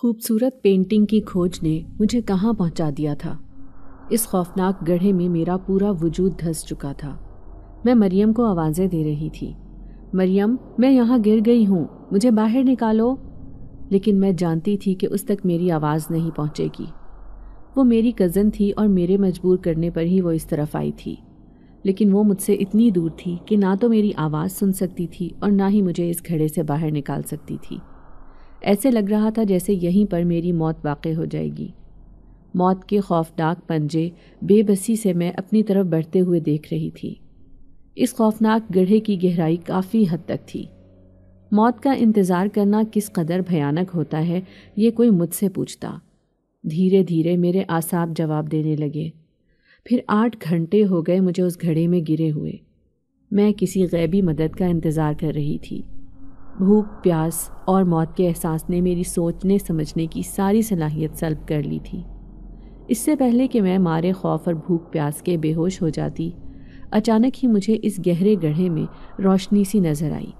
खूबसूरत पेंटिंग की खोज ने मुझे कहाँ पहुँचा दिया था इस खौफनाक गढ़े में मेरा पूरा वजूद धस चुका था मैं मरियम को आवाज़ें दे रही थी मरियम मैं यहाँ गिर गई हूँ मुझे बाहर निकालो लेकिन मैं जानती थी कि उस तक मेरी आवाज़ नहीं पहुँचेगी वो मेरी कज़न थी और मेरे मजबूर करने पर ही वो इस तरफ आई थी लेकिन वो मुझसे इतनी दूर थी कि ना तो मेरी आवाज़ सुन सकती थी और ना ही मुझे इस घड़े से बाहर निकाल सकती थी ऐसे लग रहा था जैसे यहीं पर मेरी मौत वाक़ हो जाएगी मौत के खौफनाक पंजे बेबसी से मैं अपनी तरफ बढ़ते हुए देख रही थी इस खौफनाक गढ़े की गहराई काफ़ी हद तक थी मौत का इंतज़ार करना किस कदर भयानक होता है ये कोई मुझसे पूछता धीरे धीरे मेरे आसाब जवाब देने लगे फिर आठ घंटे हो गए मुझे उस घड़े में गिरे हुए मैं किसी गैबी मदद का इंतज़ार कर रही थी भूख प्यास और मौत के एहसास ने मेरी सोचने समझने की सारी सलाहियत सल्ब कर ली थी इससे पहले कि मैं मारे खौफ और भूख प्यास के बेहोश हो जाती अचानक ही मुझे इस गहरे गढ़े में रोशनी सी नज़र आई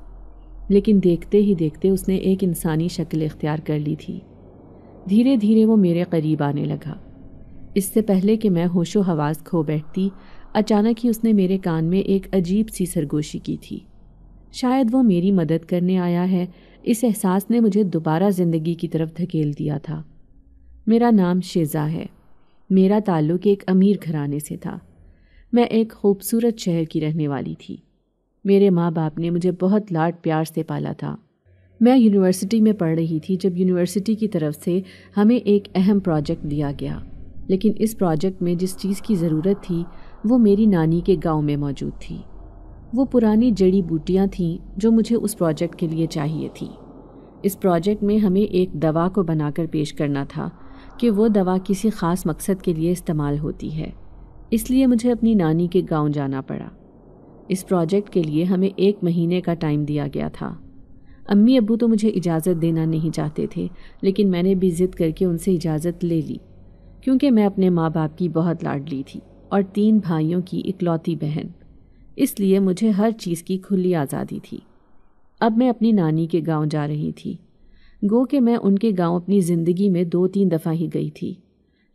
लेकिन देखते ही देखते उसने एक इंसानी शक्ल इख्तियार कर ली थी धीरे धीरे वो मेरे करीब आने लगा इससे पहले कि मैं होशो हवास खो बैठती अचानक ही उसने मेरे कान में एक अजीब सी सरगोशी की थी शायद वो मेरी मदद करने आया है इस एहसास ने मुझे दोबारा ज़िंदगी की तरफ धकेल दिया था मेरा नाम शेज़ा है मेरा ताल्लुक एक अमीर घराने से था मैं एक खूबसूरत शहर की रहने वाली थी मेरे माँ बाप ने मुझे बहुत लाड प्यार से पाला था मैं यूनिवर्सिटी में पढ़ रही थी जब यूनिवर्सिटी की तरफ से हमें एक अहम प्रोजेक्ट दिया गया लेकिन इस प्रोजेक्ट में जिस चीज़ की ज़रूरत थी वो मेरी नानी के गांव में मौजूद थी वो पुरानी जड़ी बूटियाँ थीं जो मुझे उस प्रोजेक्ट के लिए चाहिए थी इस प्रोजेक्ट में हमें एक दवा को बनाकर पेश करना था कि वो दवा किसी ख़ास मकसद के लिए इस्तेमाल होती है इसलिए मुझे अपनी नानी के गांव जाना पड़ा इस प्रोजेक्ट के लिए हमें एक महीने का टाइम दिया गया था अम्मी अबू तो मुझे इजाज़त देना नहीं चाहते थे लेकिन मैंने भी ज़िद करके उनसे इजाज़त ले ली क्योंकि मैं अपने माँ बाप की बहुत लाडली थी और तीन भाइयों की इकलौती बहन इसलिए मुझे हर चीज़ की खुली आज़ादी थी अब मैं अपनी नानी के गांव जा रही थी गो के मैं उनके गांव अपनी ज़िंदगी में दो तीन दफ़ा ही गई थी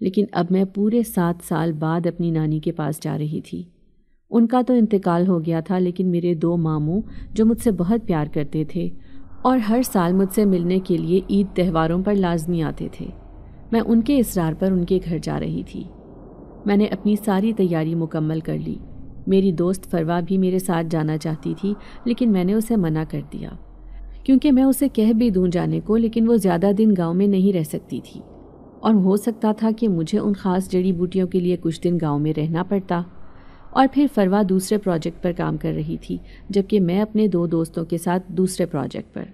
लेकिन अब मैं पूरे सात साल बाद अपनी नानी के पास जा रही थी उनका तो इंतकाल हो गया था लेकिन मेरे दो मामू जो मुझसे बहुत प्यार करते थे और हर साल मुझसे मिलने के लिए ईद त्यौहारों पर लाजमी आते थे मैं उनके इसरार पर उनके घर जा रही थी मैंने अपनी सारी तैयारी मुकम्मल कर ली मेरी दोस्त फरवा भी मेरे साथ जाना चाहती थी लेकिन मैंने उसे मना कर दिया क्योंकि मैं उसे कह भी दूँ जाने को लेकिन वो ज़्यादा दिन गांव में नहीं रह सकती थी और हो सकता था कि मुझे उन ख़ास जड़ी बूटियों के लिए कुछ दिन गांव में रहना पड़ता और फिर फरवा दूसरे प्रोजेक्ट पर काम कर रही थी जबकि मैं अपने दो दोस्तों के साथ दूसरे प्रोजेक्ट पर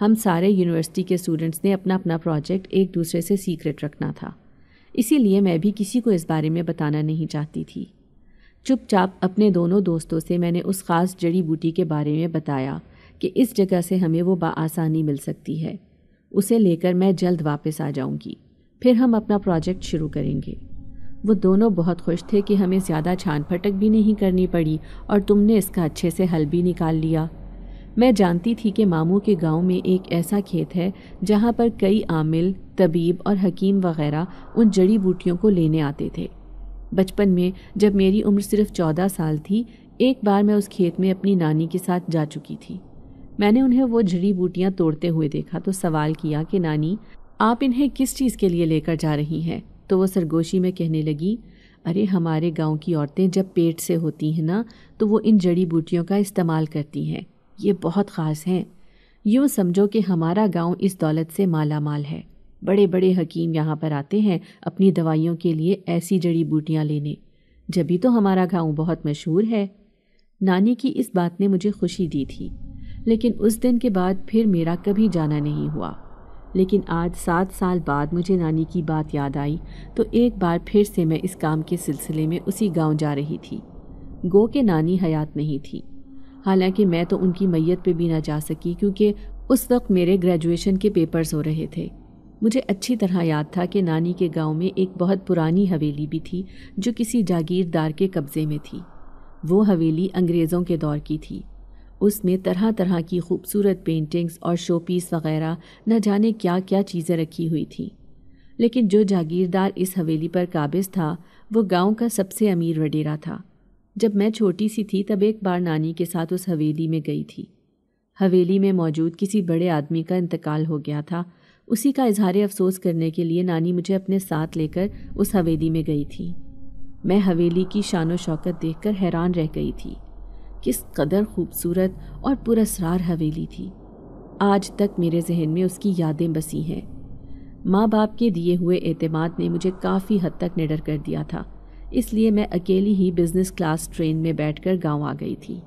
हम सारे यूनिवर्सिटी के स्टूडेंट्स ने अपना अपना प्रोजेक्ट एक दूसरे से सीक्रेट रखना था इसीलिए मैं भी किसी को इस बारे में बताना नहीं चाहती थी चुपचाप अपने दोनों दोस्तों से मैंने उस ख़ास जड़ी बूटी के बारे में बताया कि इस जगह से हमें वो बासानी मिल सकती है उसे लेकर मैं जल्द वापस आ जाऊंगी फिर हम अपना प्रोजेक्ट शुरू करेंगे वो दोनों बहुत खुश थे कि हमें ज़्यादा छान फटक भी नहीं करनी पड़ी और तुमने इसका अच्छे से हल भी निकाल लिया मैं जानती थी कि मामू के गांव में एक ऐसा खेत है जहां पर कई आमिल तबीब और हकीम वगैरह उन जड़ी बूटियों को लेने आते थे बचपन में जब मेरी उम्र सिर्फ चौदह साल थी एक बार मैं उस खेत में अपनी नानी के साथ जा चुकी थी मैंने उन्हें वो जड़ी बूटियाँ तोड़ते हुए देखा तो सवाल किया कि नानी आप इन्हें किस चीज़ के लिए लेकर जा रही हैं तो वो सरगोशी में कहने लगी अरे हमारे गांव की औरतें जब पेट से होती हैं ना तो वो इन जड़ी बूटियों का इस्तेमाल करती हैं ये बहुत ख़ास हैं यूँ समझो कि हमारा गांव इस दौलत से माला माल है बड़े बड़े हकीम यहाँ पर आते हैं अपनी दवाइयों के लिए ऐसी जड़ी बूटियाँ लेने जभी तो हमारा गांव बहुत मशहूर है नानी की इस बात ने मुझे खुशी दी थी लेकिन उस दिन के बाद फिर मेरा कभी जाना नहीं हुआ लेकिन आज सात साल बाद मुझे नानी की बात याद आई तो एक बार फिर से मैं इस काम के सिलसिले में उसी गांव जा रही थी गो के नानी हयात नहीं थी हालांकि मैं तो उनकी मैयत पे भी ना जा सकी क्योंकि उस वक्त मेरे ग्रेजुएशन के पेपर्स हो रहे थे मुझे अच्छी तरह याद था कि नानी के गांव में एक बहुत पुरानी हवेली भी थी जो किसी जागीरदार के कब्ज़े में थी वो हवेली अंग्रेज़ों के दौर की थी उसमें तरह तरह की खूबसूरत पेंटिंग्स और शोपीस वगैरह न जाने क्या क्या चीज़ें रखी हुई थीं लेकिन जो जागीरदार इस हवेली पर काबिज था वो गांव का सबसे अमीर वडेरा था जब मैं छोटी सी थी तब एक बार नानी के साथ उस हवेली में गई थी हवेली में मौजूद किसी बड़े आदमी का इंतकाल हो गया था उसी का इजहार अफसोस करने के लिए नानी मुझे अपने साथ लेकर उस हवेली में गई थी मैं हवेली की शान शौकत देख कर हैरान रह गई थी किस कदर खूबसूरत और पुरसरार हवेली थी आज तक मेरे जहन में उसकी यादें बसी हैं माँ बाप के दिए हुए अतमाद ने मुझे काफ़ी हद तक निडर कर दिया था इसलिए मैं अकेली ही बिज़नेस क्लास ट्रेन में बैठकर गांव आ गई थी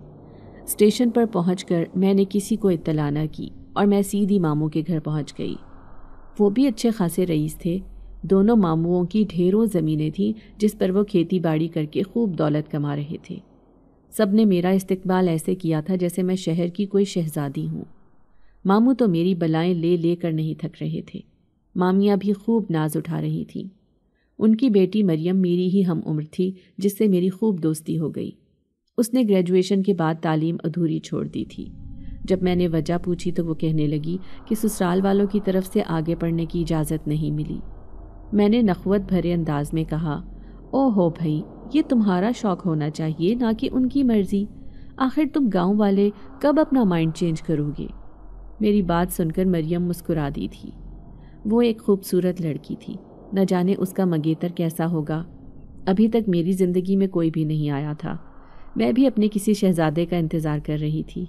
स्टेशन पर पहुंचकर मैंने किसी को इतला न की और मैं सीधी मामू के घर पहुंच गई वो भी अच्छे खासे रईस थे दोनों मामुओं की ढेरों ज़मीनें थीं जिस पर वो खेती बाड़ी करके खूब दौलत कमा रहे थे सब ने मेरा इस्तबाल ऐसे किया था जैसे मैं शहर की कोई शहजादी हूँ मामू तो मेरी बलाएं ले ले कर नहीं थक रहे थे मामियाँ भी खूब नाज उठा रही थीं उनकी बेटी मरियम मेरी ही हम उम्र थी जिससे मेरी खूब दोस्ती हो गई उसने ग्रेजुएशन के बाद तालीम अधूरी छोड़ दी थी जब मैंने वजह पूछी तो वो कहने लगी कि ससुराल वालों की तरफ से आगे पढ़ने की इजाज़त नहीं मिली मैंने नखवत भरे अंदाज में कहा ओ हो भाई ये तुम्हारा शौक़ होना चाहिए ना कि उनकी मर्ज़ी आखिर तुम गांव वाले कब अपना माइंड चेंज करोगे मेरी बात सुनकर मरियम मुस्कुरा दी थी वो एक खूबसूरत लड़की थी न जाने उसका मंगेतर कैसा होगा अभी तक मेरी ज़िंदगी में कोई भी नहीं आया था मैं भी अपने किसी शहजादे का इंतज़ार कर रही थी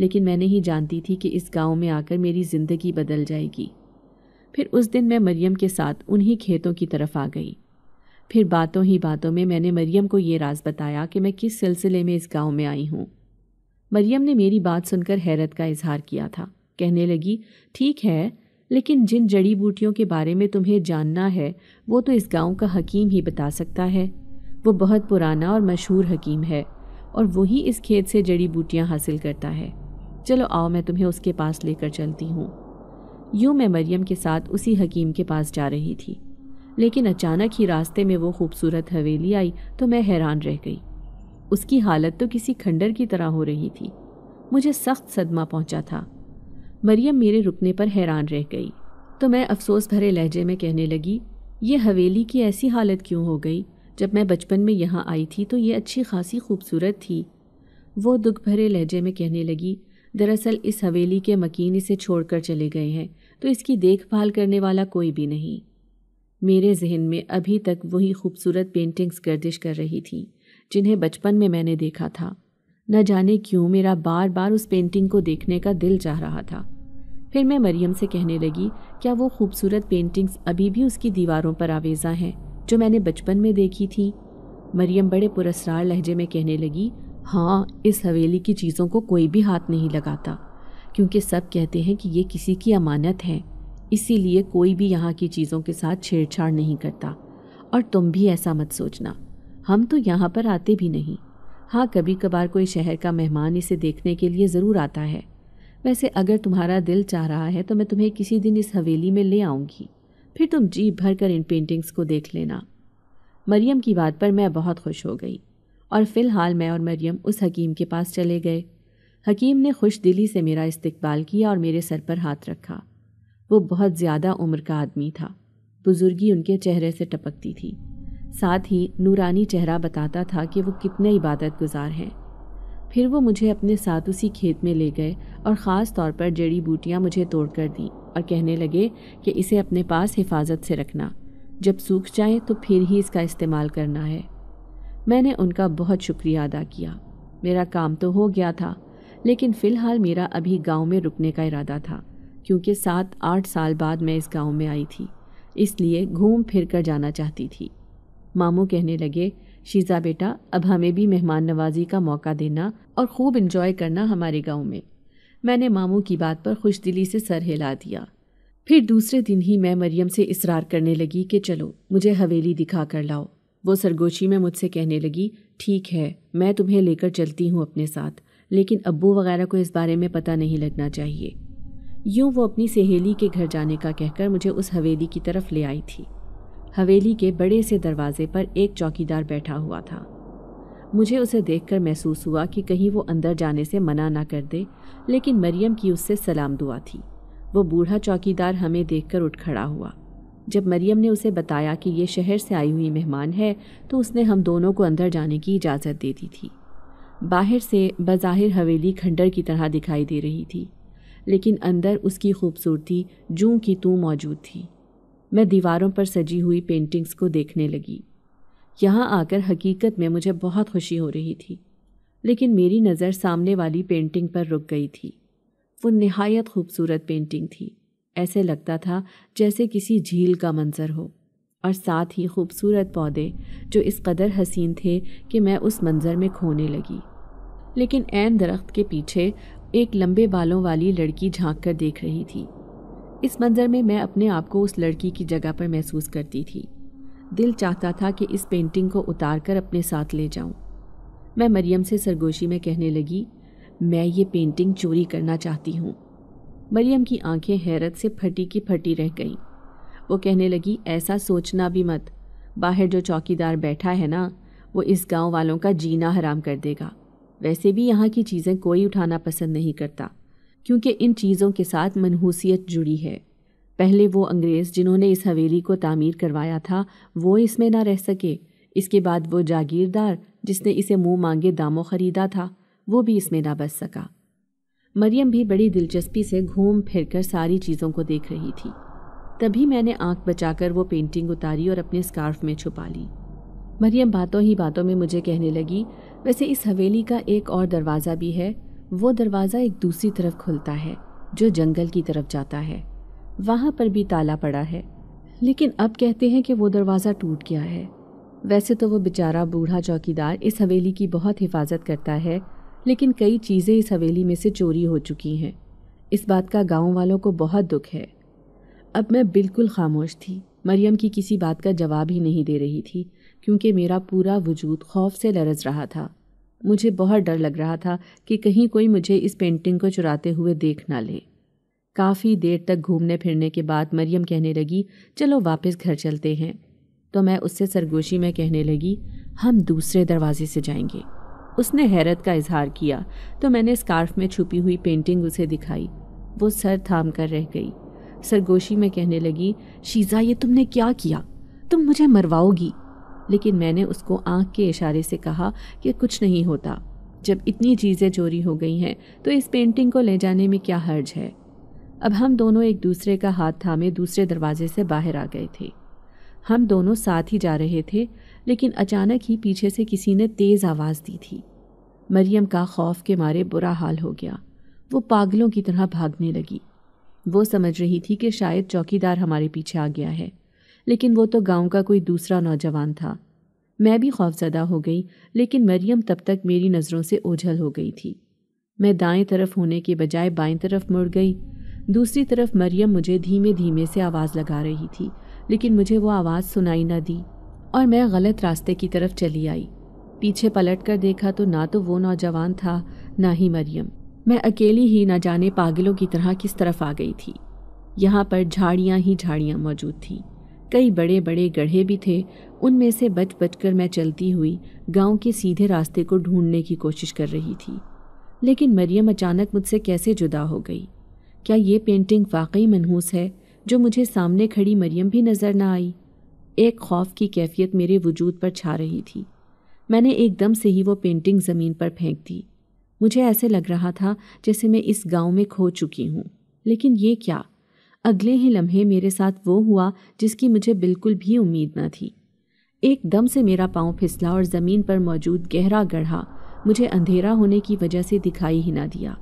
लेकिन मैं नहीं जानती थी कि इस गांव में आकर मेरी ज़िंदगी बदल जाएगी फिर उस दिन मैं मरियम के साथ उन्हीं खेतों की तरफ आ गई फिर बातों ही बातों में मैंने मरियम को ये राज बताया कि मैं किस सिलसिले में इस गांव में आई हूँ मरियम ने मेरी बात सुनकर हैरत का इजहार किया था कहने लगी ठीक है लेकिन जिन जड़ी बूटियों के बारे में तुम्हें जानना है वो तो इस गांव का हकीम ही बता सकता है वो बहुत पुराना और मशहूर हकीम है और वही इस खेत से जड़ी बूटियाँ हासिल करता है चलो आओ मैं तुम्हें उसके पास लेकर चलती हूँ यूं मैं मरियम के साथ उसी हकीम के पास जा रही थी लेकिन अचानक ही रास्ते में वो खूबसूरत हवेली आई तो मैं हैरान रह गई उसकी हालत तो किसी खंडर की तरह हो रही थी मुझे सख्त सदमा पहुंचा था मरियम मेरे रुकने पर हैरान रह गई तो मैं अफसोस भरे लहजे में कहने लगी ये हवेली की ऐसी हालत क्यों हो गई जब मैं बचपन में यहाँ आई थी तो ये अच्छी खासी खूबसूरत थी वो दुख भरे लहजे में कहने लगी दरअसल इस हवेली के मकीन इसे छोड़कर चले गए हैं तो इसकी देखभाल करने वाला कोई भी नहीं मेरे जहन में अभी तक वही खूबसूरत पेंटिंग्स गर्दिश कर रही थी जिन्हें बचपन में मैंने देखा था न जाने क्यों मेरा बार बार उस पेंटिंग को देखने का दिल चाह रहा था फिर मैं मरियम से कहने लगी क्या वो खूबसूरत पेंटिंग्स अभी भी उसकी दीवारों पर आवेजा हैं जो मैंने बचपन में देखी थी मरियम बड़े पुरस्कार लहजे में कहने लगी हाँ इस हवेली की चीज़ों को कोई भी हाथ नहीं लगाता क्योंकि सब कहते हैं कि ये किसी की अमानत है इसीलिए कोई भी यहाँ की चीज़ों के साथ छेड़छाड़ नहीं करता और तुम भी ऐसा मत सोचना हम तो यहाँ पर आते भी नहीं हाँ कभी कभार कोई शहर का मेहमान इसे देखने के लिए ज़रूर आता है वैसे अगर तुम्हारा दिल चाह रहा है तो मैं तुम्हें किसी दिन इस हवेली में ले आऊँगी फिर तुम जी भर कर इन पेंटिंग्स को देख लेना मरियम की बात पर मैं बहुत खुश हो गई और फ़िलहाल मैं और मरियम उस हकीम के पास चले गए हकीम ने खुश दिली से मेरा इस्तकबाल किया और मेरे सर पर हाथ रखा वो बहुत ज़्यादा उम्र का आदमी था बुज़ुर्गी उनके चेहरे से टपकती थी साथ ही नूरानी चेहरा बताता था कि वो कितने इबादत गुजार हैं फिर वो मुझे अपने साथ उसी खेत में ले गए और ख़ास तौर पर जड़ी बूटियाँ मुझे तोड़ कर दी और कहने लगे कि इसे अपने पास हिफाजत से रखना जब सूख जाए तो फिर ही इसका इस्तेमाल करना है मैंने उनका बहुत शुक्रिया अदा किया मेरा काम तो हो गया था लेकिन फ़िलहाल मेरा अभी गांव में रुकने का इरादा था क्योंकि सात आठ साल बाद मैं इस गांव में आई थी इसलिए घूम फिर कर जाना चाहती थी मामू कहने लगे शीज़ा बेटा अब हमें भी मेहमान नवाजी का मौका देना और खूब इंजॉय करना हमारे गाँव में मैंने मामू की बात पर खुश दिली से सर हिला दिया फिर दूसरे दिन ही मैं मरियम से इसरार करने लगी कि चलो मुझे हवेली दिखा कर लाओ वो सरगोशी में मुझसे कहने लगी ठीक है मैं तुम्हें लेकर चलती हूँ अपने साथ लेकिन अब्बू वगैरह को इस बारे में पता नहीं लगना चाहिए यूँ वो अपनी सहेली के घर जाने का कहकर मुझे उस हवेली की तरफ ले आई थी हवेली के बड़े से दरवाजे पर एक चौकीदार बैठा हुआ था मुझे उसे देखकर महसूस हुआ कि कहीं वो अंदर जाने से मना ना कर दे लेकिन मरियम की उससे सलाम दुआ थी वो बूढ़ा चौकीदार हमें देखकर उठ खड़ा हुआ जब मरियम ने उसे बताया कि ये शहर से आई हुई मेहमान है तो उसने हम दोनों को अंदर जाने की इजाज़त दे दी थी बाहर से बज़ाहिर हवेली खंडर की तरह दिखाई दे रही थी लेकिन अंदर उसकी खूबसूरती जूं की तू मौजूद थी मैं दीवारों पर सजी हुई पेंटिंग्स को देखने लगी यहाँ आकर हकीकत में मुझे बहुत खुशी हो रही थी लेकिन मेरी नज़र सामने वाली पेंटिंग पर रुक गई थी वो नहायत खूबसूरत पेंटिंग थी ऐसे लगता था जैसे किसी झील का मंजर हो और साथ ही खूबसूरत पौधे जो इस कदर हसीन थे कि मैं उस मंज़र में खोने लगी लेकिन ऐन दरख्त के पीछे एक लंबे बालों वाली लड़की झांक कर देख रही थी इस मंज़र में मैं अपने आप को उस लड़की की जगह पर महसूस करती थी दिल चाहता था कि इस पेंटिंग को उतार कर अपने साथ ले जाऊं। मैं मरियम से सरगोशी में कहने लगी मैं ये पेंटिंग चोरी करना चाहती हूँ मरियम की आंखें हैरत से फटी की फटी रह गईं वो कहने लगी ऐसा सोचना भी मत बाहर जो चौकीदार बैठा है ना वो इस गांव वालों का जीना हराम कर देगा वैसे भी यहाँ की चीज़ें कोई उठाना पसंद नहीं करता क्योंकि इन चीज़ों के साथ मनहूसियत जुड़ी है पहले वो अंग्रेज़ जिन्होंने इस हवेली को तामीर करवाया था वो इसमें ना रह सके इसके बाद वो जागीरदार जिसने इसे मुंह मांगे दामों ख़रीदा था वो भी इसमें ना बच सका मरियम भी बड़ी दिलचस्पी से घूम फिर कर सारी चीज़ों को देख रही थी तभी मैंने आंख बचाकर वो पेंटिंग उतारी और अपने स्कार्फ में छुपा ली मरियम बातों ही बातों में मुझे कहने लगी वैसे इस हवेली का एक और दरवाज़ा भी है वो दरवाज़ा एक दूसरी तरफ खुलता है जो जंगल की तरफ जाता है वहाँ पर भी ताला पड़ा है लेकिन अब कहते हैं कि वो दरवाज़ा टूट गया है वैसे तो वो बेचारा बूढ़ा चौकीदार इस हवेली की बहुत हिफाजत करता है लेकिन कई चीज़ें इस हवेली में से चोरी हो चुकी हैं इस बात का गांव वालों को बहुत दुख है अब मैं बिल्कुल खामोश थी मरियम की किसी बात का जवाब ही नहीं दे रही थी क्योंकि मेरा पूरा वजूद खौफ से लरज रहा था मुझे बहुत डर लग रहा था कि कहीं कोई मुझे इस पेंटिंग को चुराते हुए देख ना ले काफ़ी देर तक घूमने फिरने के बाद मरियम कहने लगी चलो वापस घर चलते हैं तो मैं उससे सरगोशी में कहने लगी हम दूसरे दरवाजे से जाएंगे उसने हैरत का इजहार किया तो मैंने स्कार्फ में छुपी हुई पेंटिंग उसे दिखाई वो सर थाम कर रह गई सरगोशी में कहने लगी शीज़ा ये तुमने क्या किया तुम मुझे मरवाओगी लेकिन मैंने उसको आंख के इशारे से कहा कि कुछ नहीं होता जब इतनी चीज़ें चोरी हो गई हैं तो इस पेंटिंग को ले जाने में क्या हर्ज है अब हम दोनों एक दूसरे का हाथ थामे दूसरे दरवाजे से बाहर आ गए थे हम दोनों साथ ही जा रहे थे लेकिन अचानक ही पीछे से किसी ने तेज़ आवाज़ दी थी मरियम का खौफ के मारे बुरा हाल हो गया वो पागलों की तरह भागने लगी वो समझ रही थी कि शायद चौकीदार हमारे पीछे आ गया है लेकिन वो तो गांव का कोई दूसरा नौजवान था मैं भी खौफजदा हो गई लेकिन मरियम तब तक मेरी नज़रों से ओझल हो गई थी मैं दाएं तरफ होने के बजाय बाएं तरफ मुड़ गई दूसरी तरफ मरियम मुझे धीमे धीमे से आवाज़ लगा रही थी लेकिन मुझे वो आवाज़ सुनाई ना दी और मैं गलत रास्ते की तरफ चली आई पीछे पलट कर देखा तो ना तो वो नौजवान था ना ही मरियम मैं अकेली ही ना जाने पागलों की तरह किस तरफ आ गई थी यहाँ पर झाड़ियाँ ही झाड़ियाँ मौजूद थीं कई बड़े बड़े गढ़े भी थे उनमें से बच बच कर मैं चलती हुई गांव के सीधे रास्ते को ढूंढने की कोशिश कर रही थी लेकिन मरियम अचानक मुझसे कैसे जुदा हो गई क्या ये पेंटिंग वाकई मनहूस है जो मुझे सामने खड़ी मरियम भी नज़र ना आई एक खौफ की कैफियत मेरे वजूद पर छा रही थी मैंने एकदम से ही वो पेंटिंग ज़मीन पर फेंक दी मुझे ऐसे लग रहा था जैसे मैं इस गांव में खो चुकी हूँ लेकिन ये क्या अगले ही लम्हे मेरे साथ वो हुआ जिसकी मुझे बिल्कुल भी उम्मीद न थी एकदम से मेरा पाँव फिसला और ज़मीन पर मौजूद गहरा गढ़ा मुझे अंधेरा होने की वजह से दिखाई ही ना दिया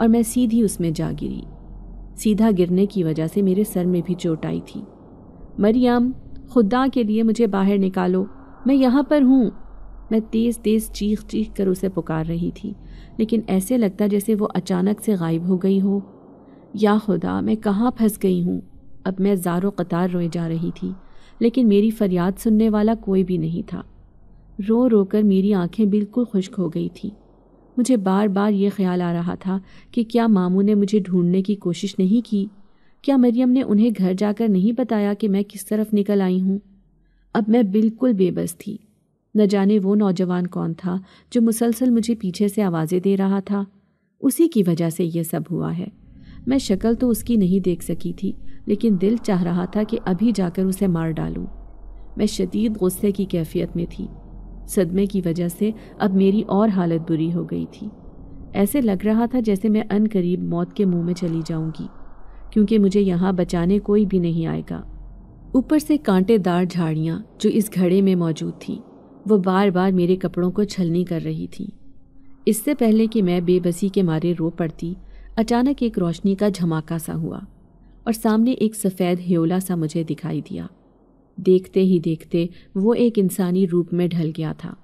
और मैं सीधी उसमें जा गिरी सीधा गिरने की वजह से मेरे सर में भी चोट आई थी मरियम खुदा के लिए मुझे बाहर निकालो मैं यहाँ पर हूँ मैं तेज़ तेज़ चीख चीख कर उसे पुकार रही थी लेकिन ऐसे लगता जैसे वो अचानक से गायब हो गई हो या खुदा मैं कहाँ फंस गई हूँ अब मैं जारो कतार रोए जा रही थी लेकिन मेरी फरियाद सुनने वाला कोई भी नहीं था रो रो कर मेरी आंखें बिल्कुल खुश्क हो गई थी मुझे बार बार ये ख्याल आ रहा था कि क्या मामू ने मुझे ढूंढने की कोशिश नहीं की क्या मरियम ने उन्हें घर जाकर नहीं बताया कि मैं किस तरफ निकल आई हूँ अब मैं बिल्कुल बेबस थी न जाने वो नौजवान कौन था जो मुसलसल मुझे पीछे से आवाज़ें दे रहा था उसी की वजह से यह सब हुआ है मैं शक्ल तो उसकी नहीं देख सकी थी लेकिन दिल चाह रहा था कि अभी जाकर उसे मार डालूं। मैं शदीद गुस्से की कैफियत में थी सदमे की वजह से अब मेरी और हालत बुरी हो गई थी ऐसे लग रहा था जैसे मैं अन करीब मौत के मुंह में चली जाऊंगी क्योंकि मुझे यहाँ बचाने कोई भी नहीं आएगा ऊपर से कांटेदार झाड़ियाँ जो इस घड़े में मौजूद थीं वो बार बार मेरे कपड़ों को छलनी कर रही थी इससे पहले कि मैं बेबसी के मारे रो पड़ती अचानक एक रोशनी का झमाका सा हुआ और सामने एक सफ़ेद हेोला सा मुझे दिखाई दिया देखते ही देखते वो एक इंसानी रूप में ढल गया था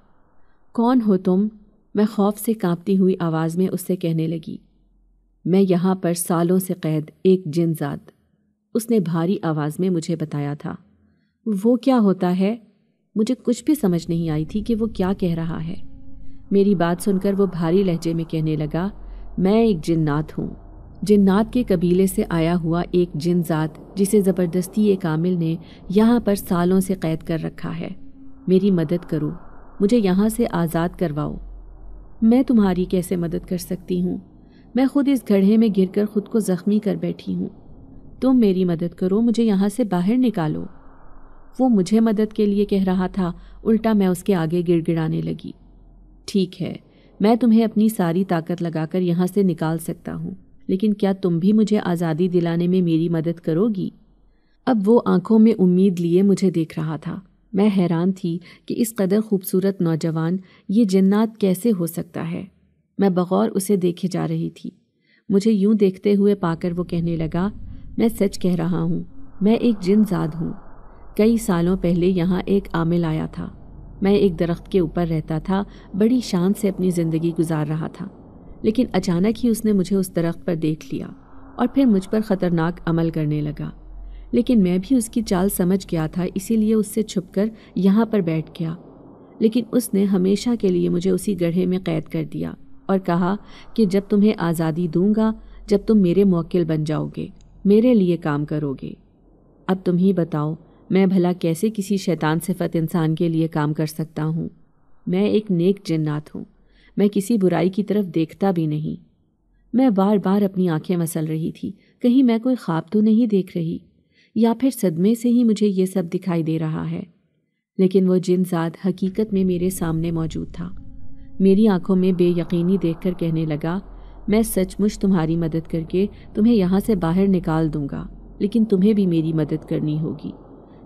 कौन हो तुम मैं खौफ से कांपती हुई आवाज़ में उससे कहने लगी मैं यहाँ पर सालों से कैद एक जिनजाद उसने भारी आवाज़ में मुझे बताया था वो क्या होता है मुझे कुछ भी समझ नहीं आई थी कि वो क्या कह रहा है मेरी बात सुनकर वो भारी लहजे में कहने लगा मैं एक जिन्नात हूँ जिन्नात के कबीले से आया हुआ एक जिन जात जिसे ज़बरदस्ती एक आमिल ने यहाँ पर सालों से कैद कर रखा है मेरी मदद करो मुझे यहाँ से आज़ाद करवाओ मैं तुम्हारी कैसे मदद कर सकती हूँ मैं खुद इस गढ़े में गिरकर खुद को ज़ख्मी कर बैठी हूँ तुम मेरी मदद करो मुझे यहाँ से बाहर निकालो वो मुझे मदद के लिए कह रहा था उल्टा मैं उसके आगे गिड़गिड़ाने लगी ठीक है मैं तुम्हें अपनी सारी ताकत लगाकर यहाँ से निकाल सकता हूँ लेकिन क्या तुम भी मुझे आज़ादी दिलाने में मेरी मदद करोगी अब वो आंखों में उम्मीद लिए मुझे देख रहा था मैं हैरान थी कि इस कदर खूबसूरत नौजवान ये जन्नात कैसे हो सकता है मैं बगौर उसे देखे जा रही थी मुझे यूं देखते हुए पाकर वो कहने लगा मैं सच कह रहा हूँ मैं एक जिनजाद हूँ कई सालों पहले यहाँ एक आमिल आया था मैं एक दरख्त के ऊपर रहता था बड़ी शान से अपनी ज़िंदगी गुजार रहा था लेकिन अचानक ही उसने मुझे उस दरख्त पर देख लिया और फिर मुझ पर ख़तरनाक अमल करने लगा लेकिन मैं भी उसकी चाल समझ गया था इसीलिए उससे छुपकर यहाँ पर बैठ गया लेकिन उसने हमेशा के लिए मुझे उसी गढ़े में कैद कर दिया और कहा कि जब तुम्हें आज़ादी दूंगा जब तुम मेरे मौकिल बन जाओगे मेरे लिए काम करोगे अब तुम ही बताओ मैं भला कैसे किसी शैतान सिफत इंसान के लिए काम कर सकता हूँ मैं एक नेक जन्नात हूँ मैं किसी बुराई की तरफ देखता भी नहीं मैं बार बार अपनी आंखें मसल रही थी कहीं मैं कोई ख्वाब तो नहीं देख रही या फिर सदमे से ही मुझे ये सब दिखाई दे रहा है लेकिन वो जिन जात हकीकत में मेरे सामने मौजूद था मेरी आंखों में बेयकीनी देखकर कहने लगा मैं सचमुच तुम्हारी मदद करके तुम्हें यहाँ से बाहर निकाल दूंगा लेकिन तुम्हें भी मेरी मदद करनी होगी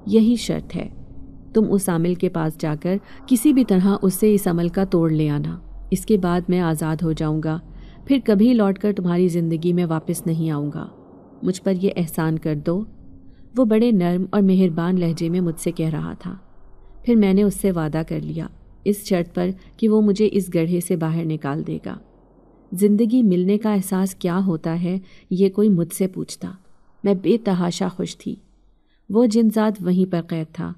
यही शर्त है तुम उस आमिल के पास जाकर किसी भी तरह उससे इस अमल का तोड़ ले आना इसके बाद मैं आज़ाद हो जाऊंगा फिर कभी लौटकर तुम्हारी ज़िंदगी में वापस नहीं आऊँगा मुझ पर यह एहसान कर दो वो बड़े नर्म और मेहरबान लहजे में मुझसे कह रहा था फिर मैंने उससे वादा कर लिया इस शर्त पर कि वो मुझे इस गढ़े से बाहर निकाल देगा ज़िंदगी मिलने का एहसास क्या होता है ये कोई मुझसे पूछता मैं बेतहाशा खुश थी वह जिनजात वहीं पर कैद था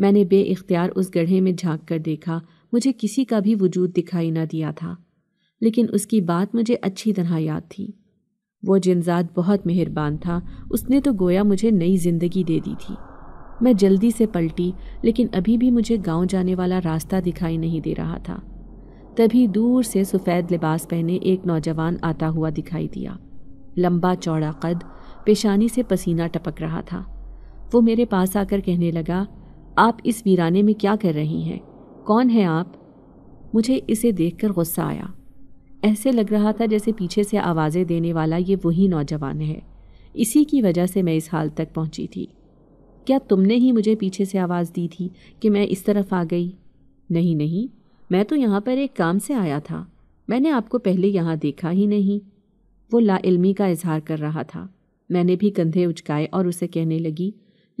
मैंने बे इख्तियार उस गढ़े में झांक कर देखा मुझे किसी का भी वजूद दिखाई न दिया था लेकिन उसकी बात मुझे अच्छी तरह याद थी वो जिनजात बहुत मेहरबान था उसने तो गोया मुझे नई जिंदगी दे दी थी मैं जल्दी से पलटी लेकिन अभी भी मुझे गांव जाने वाला रास्ता दिखाई नहीं दे रहा था तभी दूर से सफ़ेद लिबास पहने एक नौजवान आता हुआ दिखाई दिया लंबा चौड़ा कद पेशानी से पसीना टपक रहा था वो मेरे पास आकर कहने लगा आप इस वीराने में क्या कर रही हैं कौन है आप मुझे इसे देखकर गुस्सा आया ऐसे लग रहा था जैसे पीछे से आवाज़ें देने वाला ये वही नौजवान है इसी की वजह से मैं इस हाल तक पहुंची थी क्या तुमने ही मुझे पीछे से आवाज़ दी थी कि मैं इस तरफ आ गई नहीं नहीं मैं तो यहाँ पर एक काम से आया था मैंने आपको पहले यहाँ देखा ही नहीं वो लाइलमी का इजहार कर रहा था मैंने भी कंधे उचकाए और उसे कहने लगी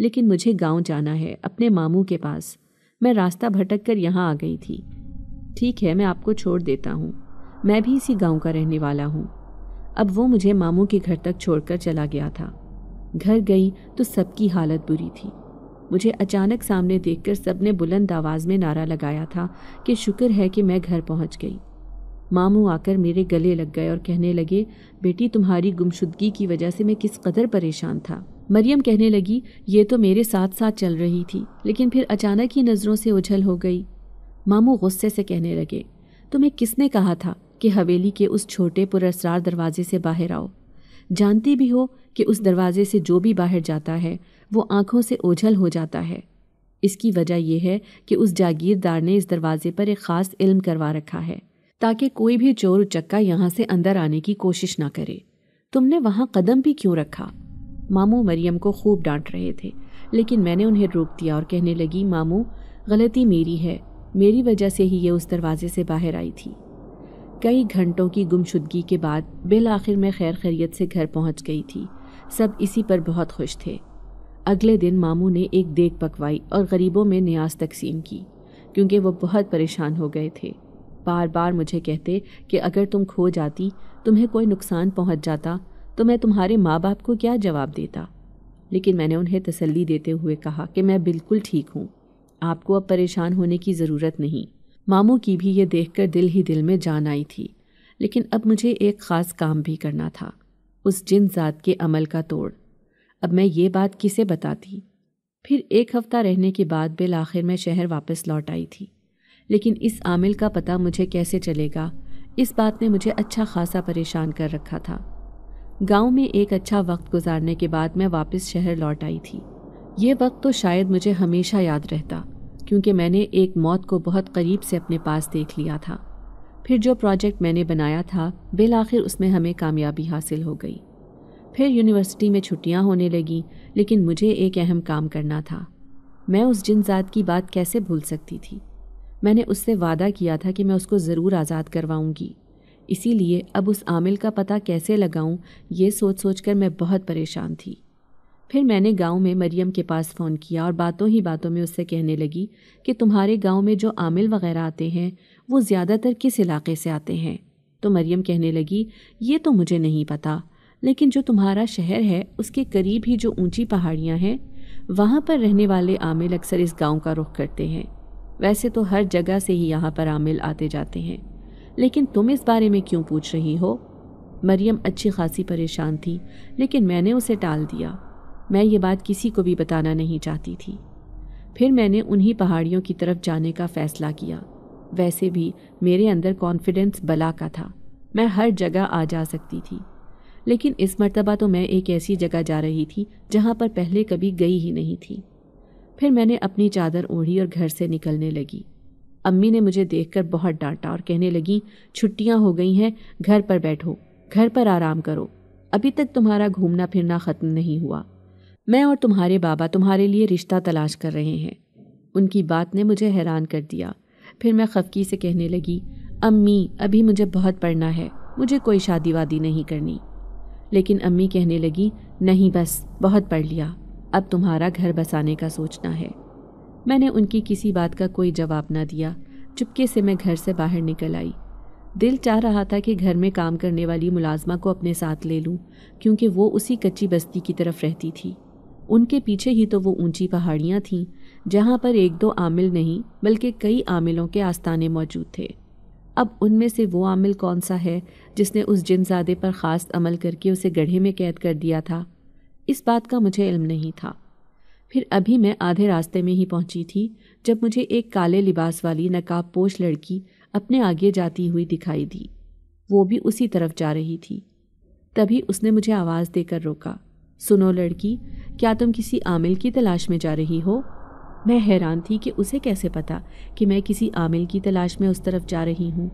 लेकिन मुझे गांव जाना है अपने मामू के पास मैं रास्ता भटक कर यहाँ आ गई थी ठीक है मैं आपको छोड़ देता हूँ मैं भी इसी गांव का रहने वाला हूँ अब वो मुझे मामू के घर तक छोड़कर चला गया था घर गई तो सबकी हालत बुरी थी मुझे अचानक सामने देखकर सबने बुलंद आवाज़ में नारा लगाया था कि शुक्र है कि मैं घर पहुंच गई मामू आकर मेरे गले लग गए और कहने लगे बेटी तुम्हारी गुमशुदगी की वजह से मैं किस कदर परेशान था मरियम कहने लगी ये तो मेरे साथ साथ चल रही थी लेकिन फिर अचानक ही नज़रों से उछल हो गई मामू गुस्से से कहने लगे तुम्हें किसने कहा था कि हवेली के उस छोटे पुरस्रार दरवाजे से बाहर आओ जानती भी हो कि उस दरवाजे से जो भी बाहर जाता है वो आंखों से ओझल हो जाता है इसकी वजह यह है कि उस जागीरदार ने इस दरवाजे पर एक ख़ास इल्म करवा रखा है ताकि कोई भी चोर उचक्का यहाँ से अंदर आने की कोशिश ना करे तुमने वहाँ कदम भी क्यों रखा मामू मरियम को खूब डांट रहे थे लेकिन मैंने उन्हें रोक दिया और कहने लगी मामू गलती मेरी है मेरी वजह से ही ये उस दरवाजे से बाहर आई थी कई घंटों की गुमशुदगी के बाद बिल आखिर मैं खैर खैरियत से घर पहुंच गई थी सब इसी पर बहुत खुश थे अगले दिन मामू ने एक देख पकवाई और गरीबों में न्याज तकसीम की क्योंकि वो बहुत परेशान हो गए थे बार बार मुझे कहते कि अगर तुम खो जाती तुम्हें कोई नुकसान पहुंच जाता तो मैं तुम्हारे माँ बाप को क्या जवाब देता लेकिन मैंने उन्हें तसल्ली देते हुए कहा कि मैं बिल्कुल ठीक हूँ आपको अब परेशान होने की ज़रूरत नहीं मामू की भी ये देखकर दिल ही दिल में जान आई थी लेकिन अब मुझे एक ख़ास काम भी करना था उस जिन जात के अमल का तोड़ अब मैं ये बात किसे बताती फिर एक हफ़्ता रहने के बाद बिल आखिर मैं शहर वापस लौट आई थी लेकिन इस आमिल का पता मुझे कैसे चलेगा इस बात ने मुझे अच्छा खासा परेशान कर रखा था गांव में एक अच्छा वक्त गुजारने के बाद मैं वापस शहर लौट आई थी ये वक्त तो शायद मुझे हमेशा याद रहता क्योंकि मैंने एक मौत को बहुत करीब से अपने पास देख लिया था फिर जो प्रोजेक्ट मैंने बनाया था बिल आखिर उसमें हमें कामयाबी हासिल हो गई फिर यूनिवर्सिटी में छुट्टियां होने लगी लेकिन मुझे एक अहम काम करना था मैं उस जिन जात की बात कैसे भूल सकती थी मैंने उससे वादा किया था कि मैं उसको ज़रूर आज़ाद करवाऊंगी इसीलिए अब उस आमिल का पता कैसे लगाऊं ये सोच सोच कर मैं बहुत परेशान थी फिर मैंने गांव में मरियम के पास फ़ोन किया और बातों ही बातों में उससे कहने लगी कि तुम्हारे गांव में जो आमिल वगैरह आते हैं वो ज़्यादातर किस इलाके से आते हैं तो मरियम कहने लगी ये तो मुझे नहीं पता लेकिन जो तुम्हारा शहर है उसके करीब ही जो ऊंची पहाड़ियाँ हैं वहाँ पर रहने वाले आमिल अक्सर इस गाँव का रुख करते हैं वैसे तो हर जगह से ही यहाँ पर आमिल आते जाते हैं लेकिन तुम इस बारे में क्यों पूछ रही हो मरियम अच्छी खासी परेशान थी लेकिन मैंने उसे टाल दिया मैं ये बात किसी को भी बताना नहीं चाहती थी फिर मैंने उन्हीं पहाड़ियों की तरफ जाने का फ़ैसला किया वैसे भी मेरे अंदर कॉन्फिडेंस बला का था मैं हर जगह आ जा सकती थी लेकिन इस मर्तबा तो मैं एक ऐसी जगह जा रही थी जहाँ पर पहले कभी गई ही नहीं थी फिर मैंने अपनी चादर ओढ़ी और घर से निकलने लगी अम्मी ने मुझे देखकर बहुत डांटा और कहने लगी छुट्टियां हो गई हैं घर पर बैठो घर पर आराम करो अभी तक तुम्हारा घूमना फिरना ख़त्म नहीं हुआ मैं और तुम्हारे बाबा तुम्हारे लिए रिश्ता तलाश कर रहे हैं उनकी बात ने मुझे हैरान कर दिया फिर मैं खफकी से कहने लगी अम्मी अभी मुझे बहुत पढ़ना है मुझे कोई शादी वादी नहीं करनी लेकिन अम्मी कहने लगी नहीं बस बहुत पढ़ लिया अब तुम्हारा घर बसाने का सोचना है मैंने उनकी किसी बात का कोई जवाब ना दिया चुपके से मैं घर से बाहर निकल आई दिल चाह रहा था कि घर में काम करने वाली मुलाजमा को अपने साथ ले लूं क्योंकि वो उसी कच्ची बस्ती की तरफ रहती थी उनके पीछे ही तो वो ऊंची पहाड़ियाँ थीं जहाँ पर एक दो आमिल नहीं बल्कि कई आमिलों के आस्थाने मौजूद थे अब उनमें से वो आमिल कौन सा है जिसने उस जिनजादे पर ख़ास अमल करके उसे गढ़े में कैद कर दिया था इस बात का मुझे इल्म नहीं था फिर अभी मैं आधे रास्ते में ही पहुंची थी जब मुझे एक काले लिबास वाली नकाब पोश लड़की अपने आगे जाती हुई दिखाई दी वो भी उसी तरफ जा रही थी तभी उसने मुझे आवाज़ देकर रोका सुनो लड़की क्या तुम किसी आमिल की तलाश में जा रही हो मैं हैरान थी कि उसे कैसे पता कि मैं किसी आमिल की तलाश में उस तरफ जा रही हूँ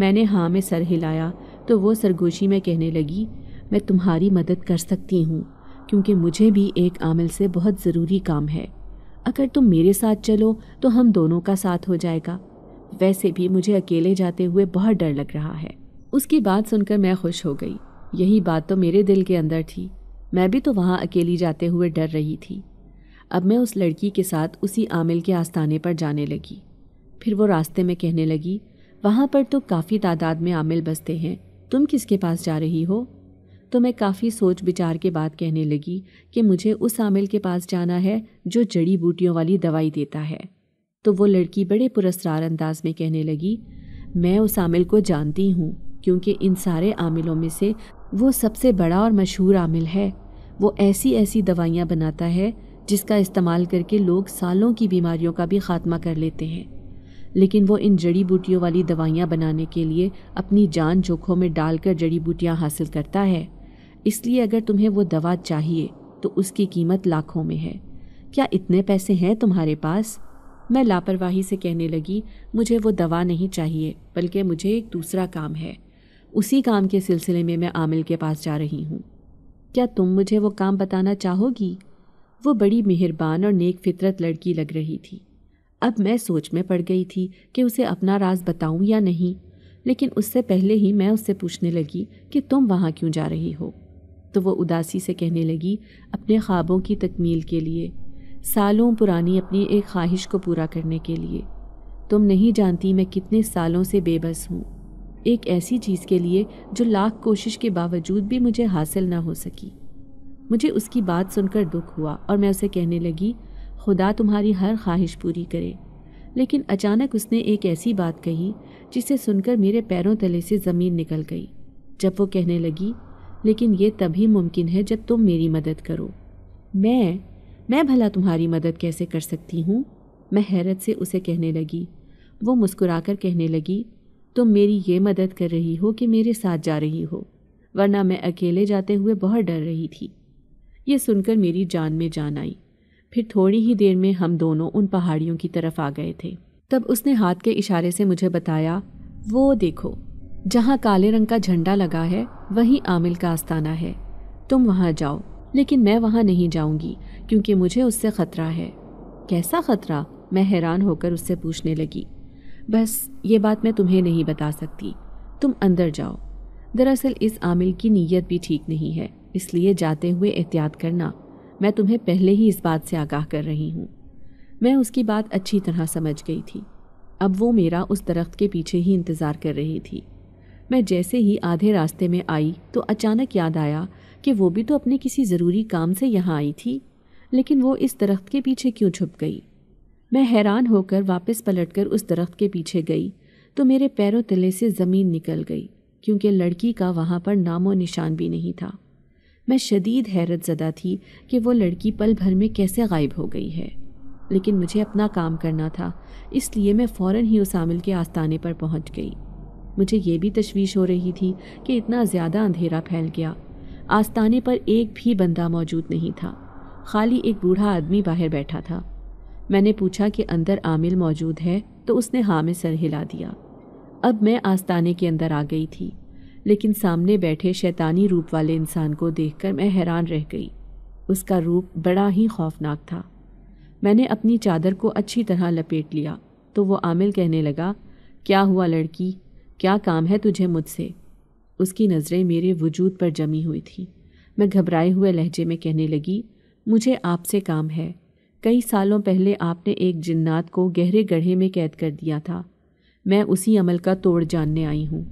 मैंने हाँ में सर हिलाया तो वो सरगोशी में कहने लगी मैं तुम्हारी मदद कर सकती हूँ क्योंकि मुझे भी एक आमिल से बहुत ज़रूरी काम है अगर तुम मेरे साथ चलो तो हम दोनों का साथ हो जाएगा वैसे भी मुझे अकेले जाते हुए बहुत डर लग रहा है उसकी बात सुनकर मैं खुश हो गई यही बात तो मेरे दिल के अंदर थी मैं भी तो वहाँ अकेली जाते हुए डर रही थी अब मैं उस लड़की के साथ उसी आमिल के आस्थाने पर जाने लगी फिर वो रास्ते में कहने लगी वहाँ पर तो काफ़ी तादाद में आमिल बसते हैं तुम किसके पास जा रही हो तो मैं काफ़ी सोच विचार के बाद कहने लगी कि मुझे उस आमिल के पास जाना है जो जड़ी बूटियों वाली दवाई देता है तो वो लड़की बड़े पुरस्ार अंदाज में कहने लगी मैं उस आमिल को जानती हूँ क्योंकि इन सारे आमिलों में से वो सबसे बड़ा और मशहूर आमिल है वो ऐसी ऐसी दवाइयाँ बनाता है जिसका इस्तेमाल करके लोग सालों की बीमारियों का भी खात्मा कर लेते हैं लेकिन वो इन जड़ी बूटियों वाली दवाइयाँ बनाने के लिए अपनी जान जोखों में डालकर जड़ी बूटियाँ हासिल करता है इसलिए अगर तुम्हें वो दवा चाहिए तो उसकी कीमत लाखों में है क्या इतने पैसे हैं तुम्हारे पास मैं लापरवाही से कहने लगी मुझे वो दवा नहीं चाहिए बल्कि मुझे एक दूसरा काम है उसी काम के सिलसिले में मैं आमिल के पास जा रही हूँ क्या तुम मुझे वो काम बताना चाहोगी वो बड़ी मेहरबान और नेक फितरत लड़की लग रही थी अब मैं सोच में पड़ गई थी कि उसे अपना राज बताऊं या नहीं लेकिन उससे पहले ही मैं उससे पूछने लगी कि तुम वहाँ क्यों जा रही हो तो वो उदासी से कहने लगी अपने ख्वाबों की तकमील के लिए सालों पुरानी अपनी एक ख्वाहिश को पूरा करने के लिए तुम नहीं जानती मैं कितने सालों से बेबस हूँ एक ऐसी चीज़ के लिए जो लाख कोशिश के बावजूद भी मुझे हासिल ना हो सकी मुझे उसकी बात सुनकर दुख हुआ और मैं उसे कहने लगी खुदा तुम्हारी हर ख्वाहिश पूरी करे लेकिन अचानक उसने एक ऐसी बात कही जिसे सुनकर मेरे पैरों तले से ज़मीन निकल गई जब वो कहने लगी लेकिन ये तभी मुमकिन है जब तुम मेरी मदद करो मैं मैं भला तुम्हारी मदद कैसे कर सकती हूँ मैं हैरत से उसे कहने लगी वो मुस्कुराकर कहने लगी तुम मेरी ये मदद कर रही हो कि मेरे साथ जा रही हो वरना मैं अकेले जाते हुए बहुत डर रही थी ये सुनकर मेरी जान में जान आई फिर थोड़ी ही देर में हम दोनों उन पहाड़ियों की तरफ आ गए थे तब उसने हाथ के इशारे से मुझे बताया वो देखो जहाँ काले रंग का झंडा लगा है वही आमिल का आस्ताना है तुम वहाँ जाओ लेकिन मैं वहाँ नहीं जाऊँगी क्योंकि मुझे उससे ख़तरा है कैसा ख़तरा मैं हैरान होकर उससे पूछने लगी बस ये बात मैं तुम्हें नहीं बता सकती तुम अंदर जाओ दरअसल इस आमिल की नीयत भी ठीक नहीं है इसलिए जाते हुए एहतियात करना मैं तुम्हें पहले ही इस बात से आगाह कर रही हूँ मैं उसकी बात अच्छी तरह समझ गई थी अब वो मेरा उस दरख्त के पीछे ही इंतज़ार कर रही थी मैं जैसे ही आधे रास्ते में आई तो अचानक याद आया कि वो भी तो अपने किसी ज़रूरी काम से यहाँ आई थी लेकिन वो इस दरख्त के पीछे क्यों छुप गई मैं हैरान होकर वापस पलटकर उस दरख्त के पीछे गई तो मेरे पैरों तले से ज़मीन निकल गई क्योंकि लड़की का वहाँ पर नामो निशान भी नहीं था मैं शदीद हैरत ज़दा थी कि वो लड़की पल भर में कैसे गायब हो गई है लेकिन मुझे अपना काम करना था इसलिए मैं फ़ौर ही उस आमिल के आस्ताने पर पहुँच गई मुझे ये भी तशवीश हो रही थी कि इतना ज़्यादा अंधेरा फैल गया आस्ताने पर एक भी बंदा मौजूद नहीं था खाली एक बूढ़ा आदमी बाहर बैठा था मैंने पूछा कि अंदर आमिल मौजूद है तो उसने हाँ में सर हिला दिया अब मैं आस्ताने के अंदर आ गई थी लेकिन सामने बैठे शैतानी रूप वाले इंसान को देखकर मैं हैरान रह गई उसका रूप बड़ा ही खौफनाक था मैंने अपनी चादर को अच्छी तरह लपेट लिया तो वो आमिल कहने लगा क्या हुआ लड़की क्या काम है तुझे मुझसे उसकी नज़रें मेरे वजूद पर जमी हुई थी मैं घबराए हुए लहजे में कहने लगी मुझे आपसे काम है कई सालों पहले आपने एक जिन्नात को गहरे गढ़े में कैद कर दिया था मैं उसी अमल का तोड़ जानने आई हूँ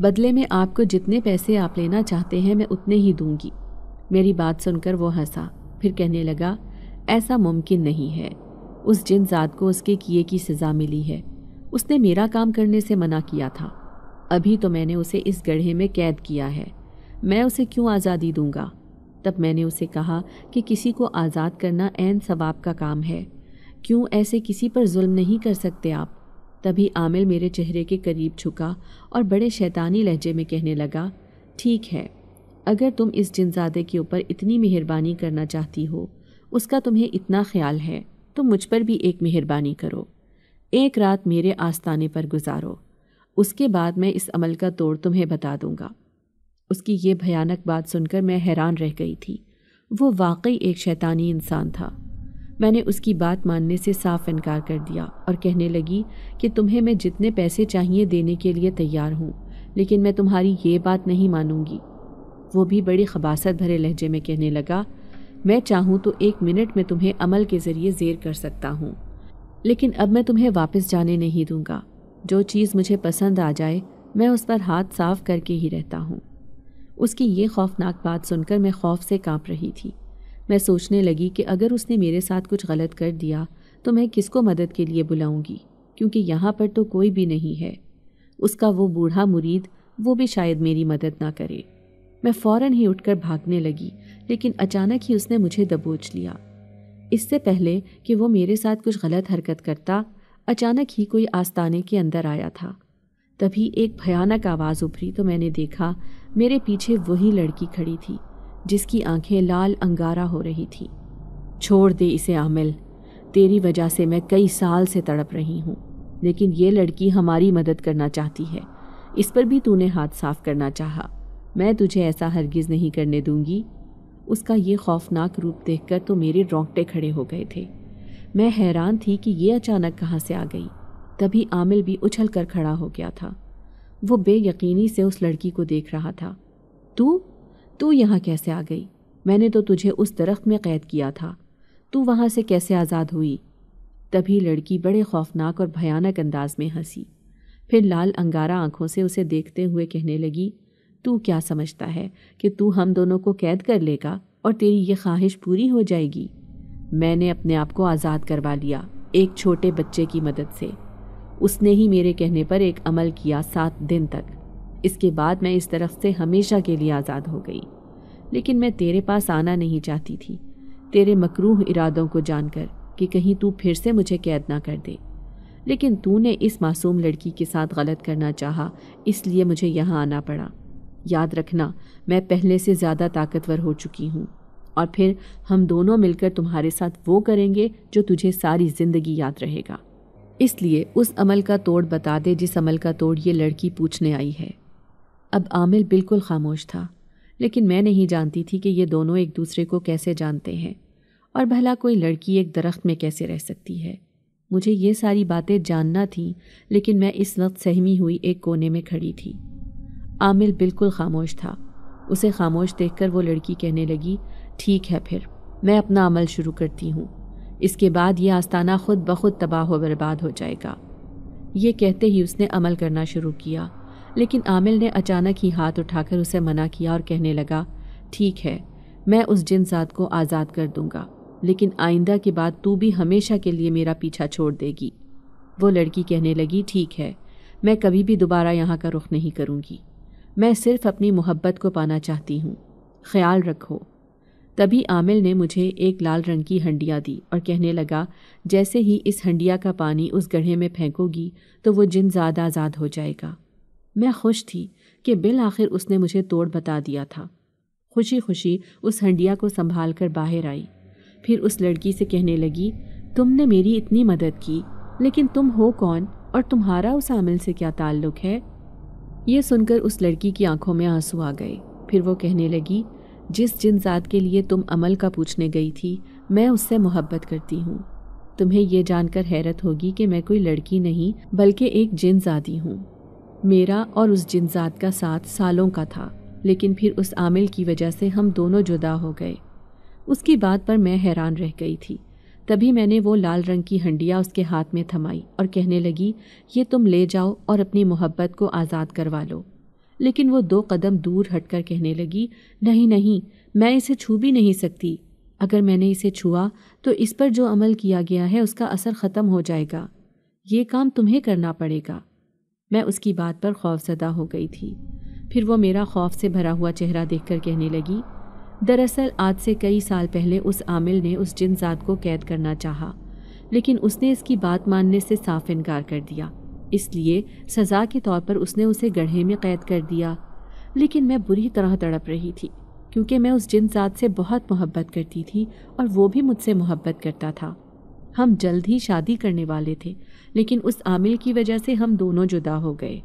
बदले में आपको जितने पैसे आप लेना चाहते हैं मैं उतने ही दूंगी मेरी बात सुनकर वो हंसा फिर कहने लगा ऐसा मुमकिन नहीं है उस जिन जात को उसके किए की सज़ा मिली है उसने मेरा काम करने से मना किया था अभी तो मैंने उसे इस गढ़े में कैद किया है मैं उसे क्यों आज़ादी दूंगा तब मैंने उसे कहा कि किसी को आज़ाद करना एन सवाब का काम है क्यों ऐसे किसी पर जुल्म नहीं कर सकते आप तभी आमिल मेरे चेहरे के करीब झुका और बड़े शैतानी लहजे में कहने लगा ठीक है अगर तुम इस जिनजादे के ऊपर इतनी मेहरबानी करना चाहती हो उसका तुम्हें इतना ख्याल है तो मुझ पर भी एक मेहरबानी करो एक रात मेरे आस्ताने पर गुजारो उसके बाद मैं इस अमल का तोड़ तुम्हें बता दूंगा उसकी ये भयानक बात सुनकर मैं हैरान रह गई थी वो वाकई एक शैतानी इंसान था मैंने उसकी बात मानने से साफ इनकार कर दिया और कहने लगी कि तुम्हें मैं जितने पैसे चाहिए देने के लिए तैयार हूँ लेकिन मैं तुम्हारी ये बात नहीं मानूंगी वो भी बड़ी खबासत भरे लहजे में कहने लगा मैं चाहूँ तो एक मिनट में तुम्हें अमल के ज़रिए जेर कर सकता हूँ लेकिन अब मैं तुम्हें वापस जाने नहीं दूंगा जो चीज़ मुझे पसंद आ जाए मैं उस पर हाथ साफ करके ही रहता हूँ उसकी ये खौफनाक बात सुनकर मैं खौफ से कांप रही थी मैं सोचने लगी कि अगर उसने मेरे साथ कुछ गलत कर दिया तो मैं किसको मदद के लिए बुलाऊंगी क्योंकि यहाँ पर तो कोई भी नहीं है उसका वो बूढ़ा मुरीद वो भी शायद मेरी मदद ना करे मैं फ़ौर ही उठकर भागने लगी लेकिन अचानक ही उसने मुझे दबोच लिया इससे पहले कि वो मेरे साथ कुछ गलत हरकत करता अचानक ही कोई आस्ताने के अंदर आया था तभी एक भयानक आवाज़ उभरी तो मैंने देखा मेरे पीछे वही लड़की खड़ी थी जिसकी आंखें लाल अंगारा हो रही थी छोड़ दे इसे आमिल तेरी वजह से मैं कई साल से तड़प रही हूँ लेकिन ये लड़की हमारी मदद करना चाहती है इस पर भी तूने हाथ साफ करना चाहा मैं तुझे ऐसा हरगिज़ नहीं करने दूंगी उसका ये खौफनाक रूप देखकर तो मेरे रोंगटे खड़े हो गए थे मैं हैरान थी कि ये अचानक कहाँ से आ गई तभी आमिल भी उछल कर खड़ा हो गया था वो बेयकीनी से उस लड़की को देख रहा था तू तू यहाँ कैसे आ गई मैंने तो तुझे उस दरख्त में कैद किया था तू वहाँ से कैसे आज़ाद हुई तभी लड़की बड़े खौफनाक और भयानक अंदाज में हंसी फिर लाल अंगारा आंखों से उसे देखते हुए कहने लगी तू क्या समझता है कि तू हम दोनों को कैद कर लेगा और तेरी ये ख्वाहिश पूरी हो जाएगी मैंने अपने आप को आज़ाद करवा लिया एक छोटे बच्चे की मदद से उसने ही मेरे कहने पर एक अमल किया सात दिन तक इसके बाद मैं इस तरफ से हमेशा के लिए आज़ाद हो गई लेकिन मैं तेरे पास आना नहीं चाहती थी तेरे मकरूह इरादों को जानकर कि कहीं तू फिर से मुझे कैद ना कर दे लेकिन तूने इस मासूम लड़की के साथ गलत करना चाहा इसलिए मुझे यहाँ आना पड़ा याद रखना मैं पहले से ज़्यादा ताकतवर हो चुकी हूँ और फिर हम दोनों मिलकर तुम्हारे साथ वो करेंगे जो तुझे सारी ज़िंदगी याद रहेगा इसलिए उस अमल का तोड़ बता दे जिस अमल का तोड़ ये लड़की पूछने आई है अब आमिल बिल्कुल खामोश था लेकिन मैं नहीं जानती थी कि ये दोनों एक दूसरे को कैसे जानते हैं और भला कोई लड़की एक दरख्त में कैसे रह सकती है मुझे ये सारी बातें जानना थी लेकिन मैं इस वक्त सहमी हुई एक कोने में खड़ी थी आमिल बिल्कुल खामोश था उसे खामोश देखकर वो लड़की कहने लगी ठीक है फिर मैं अपना अमल शुरू करती हूँ इसके बाद ये आस्ताना खुद ब खुद तबाह व बर्बाद हो जाएगा ये कहते ही उसने अमल करना शुरू किया लेकिन आमिल ने अचानक ही हाथ उठाकर उसे मना किया और कहने लगा ठीक है मैं उस जिनसात को आज़ाद कर दूंगा लेकिन आइंदा के बाद तू भी हमेशा के लिए मेरा पीछा छोड़ देगी वो लड़की कहने लगी ठीक है मैं कभी भी दोबारा यहाँ का रुख नहीं करूँगी मैं सिर्फ अपनी मोहब्बत को पाना चाहती हूँ ख्याल रखो तभी आमिल ने मुझे एक लाल रंग की हंडिया दी और कहने लगा जैसे ही इस हंडिया का पानी उस गढ़े में फेंकोगी तो वो जिन ज़्यादा आज़ाद हो जाएगा मैं खुश थी कि बिल आखिर उसने मुझे तोड़ बता दिया था खुशी खुशी उस हंडिया को संभाल कर बाहर आई फिर उस लड़की से कहने लगी तुमने मेरी इतनी मदद की लेकिन तुम हो कौन और तुम्हारा उस आमिल से क्या ताल्लुक़ है ये सुनकर उस लड़की की आंखों में आंसू आ गए फिर वो कहने लगी जिस जिन जात के लिए तुम अमल का पूछने गई थी मैं उससे मोहब्बत करती हूँ तुम्हें यह जानकर हैरत होगी कि मैं कोई लड़की नहीं बल्कि एक जिनजादी हूँ मेरा और उस जात का साथ सालों का था लेकिन फिर उस आमिल की वजह से हम दोनों जुदा हो गए उसकी बात पर मैं हैरान रह गई थी तभी मैंने वो लाल रंग की हंडिया उसके हाथ में थमाई और कहने लगी ये तुम ले जाओ और अपनी मोहब्बत को आज़ाद करवा लो लेकिन वो दो कदम दूर हटकर कहने लगी नहीं नहीं मैं इसे छू भी नहीं सकती अगर मैंने इसे छुआ तो इस पर जो अमल किया गया है उसका असर ख़त्म हो जाएगा ये काम तुम्हें करना पड़ेगा मैं उसकी बात पर खौफजदा हो गई थी फिर वो मेरा खौफ से भरा हुआ चेहरा देखकर कहने लगी दरअसल आज से कई साल पहले उस आमिल ने उस जिन को कैद करना चाहा लेकिन उसने इसकी बात मानने से साफ इनकार कर दिया इसलिए सज़ा के तौर पर उसने उसे गढ़े में कैद कर दिया लेकिन मैं बुरी तरह तड़प रही थी क्योंकि मैं उस जिन जात से बहुत मोहब्बत करती थी और वो भी मुझसे मोहब्बत करता था हम जल्द ही शादी करने वाले थे लेकिन उस आमिल की वजह से हम दोनों जुदा हो गए